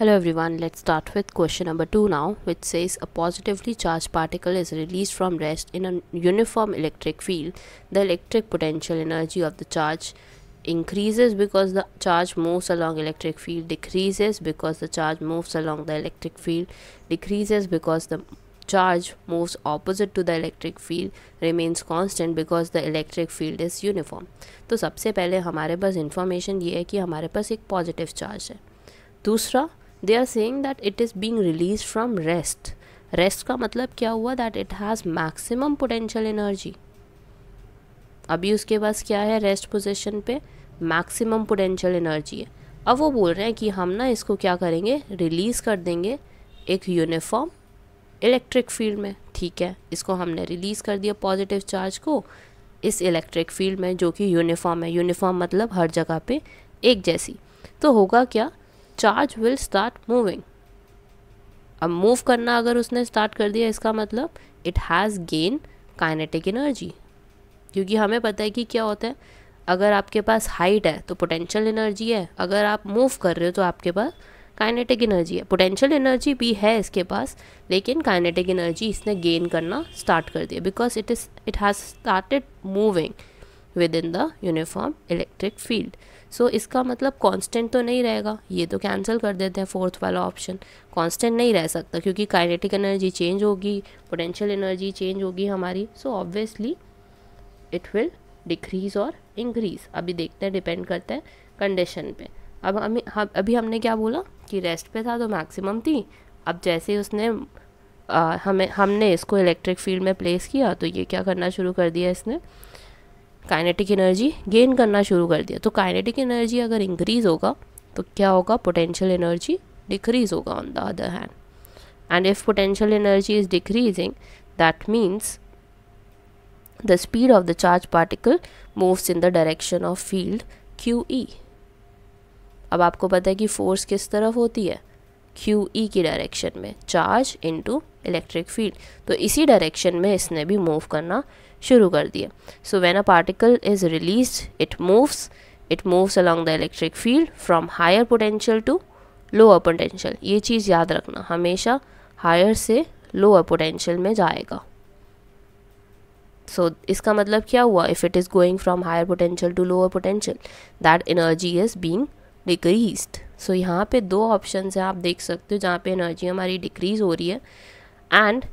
Hello everyone, let's start with question number 2 now which says a positively charged particle is released from rest in a uniform electric field. The electric potential energy of the charge increases because the charge moves along electric field, decreases because the charge moves along the electric field, decreases because the charge moves opposite to the electric field remains constant because the electric field is uniform. So, सबसे पहले हमारे पास information ये है कि हमारे पास एक positive charge है दूसरा they are saying that it is being release from rest rest का मतलब क्या हुआ that it has maximum potential energy अभी उसके पास क्या है रेस्ट पोजिशन पे मैक्सिमम पोटेंशियल एनर्जी है अब वो बोल रहे हैं कि हम ना इसको क्या करेंगे रिलीज़ कर देंगे एक यूनिफॉर्म इलेक्ट्रिक फील्ड में ठीक है इसको हमने रिलीज़ कर दिया पॉजिटिव चार्ज को इस इलेक्ट्रिक फील्ड में जो कि यूनिफॉर्म है यूनिफॉर्म मतलब हर जगह पे एक जैसी तो होगा क्या चार्ज विल स्टार्ट मूविंग अब मूव करना अगर उसने स्टार्ट कर दिया इसका मतलब it has gain kinetic energy क्योंकि हमें पता है कि क्या होता है अगर आपके पास हाइट है तो पोटेंशियल एनर्जी है अगर आप मूव कर रहे हो तो आपके पास काइनेटिक एनर्जी है पोटेंशियल एनर्जी भी है इसके पास लेकिन काइनेटिक एनर्जी इसने गेन करना स्टार्ट कर दिया because it is it has started moving within the uniform electric field so इसका मतलब कांस्टेंट तो नहीं रहेगा ये तो कैंसिल कर देते हैं फोर्थ वाला ऑप्शन कांस्टेंट नहीं रह सकता क्योंकि काइनेटिक एनर्जी चेंज होगी पोटेंशियल एनर्जी चेंज होगी हमारी so obviously it will decrease और इंक्रीज अभी देखते हैं डिपेंड करता है कंडीशन पे अब हमें हम अभी हमने क्या बोला कि रेस्ट पे था तो मैक्सिमम थी अब जैसे उसने आ, हमें हमने इसको इलेक्ट्रिक फील्ड में प्लेस किया तो ये क्या करना शुरू कर दिया इसने काइनेटिक एनर्जी गेन करना शुरू कर दिया तो काइनेटिक एनर्जी अगर इंक्रीज़ होगा तो क्या होगा पोटेंशियल एनर्जी डिक्रीज़ होगा on the other hand and if potential energy is decreasing that means the speed of the charge particle moves in the direction of field Q E अब आपको पता है कि फोर्स किस तरफ होती है क्यू ई e की डायरेक्शन में चार्ज इंटू इलेक्ट्रिक फील्ड तो इसी डायरेक्शन में इसने भी मूव करना शुरू कर दिया so when a particle is release it moves it moves along the electric field from higher potential to lower potential ये चीज़ याद रखना हमेशा हायर से लोअर पोटेंशियल में जाएगा सो so, इसका मतलब क्या हुआ if it is going from higher potential to lower potential that energy is being decrease so यहाँ पे दो ऑप्शन हैं आप देख सकते हो जहाँ पे एनर्जी हमारी डिक्रीज हो रही है and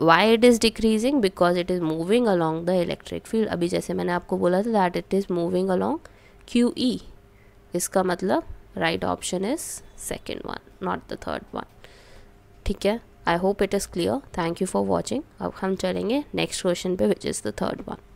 why it is decreasing because it is moving along the electric field अभी जैसे मैंने आपको बोला था that it is moving along Q E इसका मतलब right option is second one not the third one ठीक है I hope it is clear thank you for watching अब हम चलेंगे नेक्स्ट क्वेश्चन पे which is the third one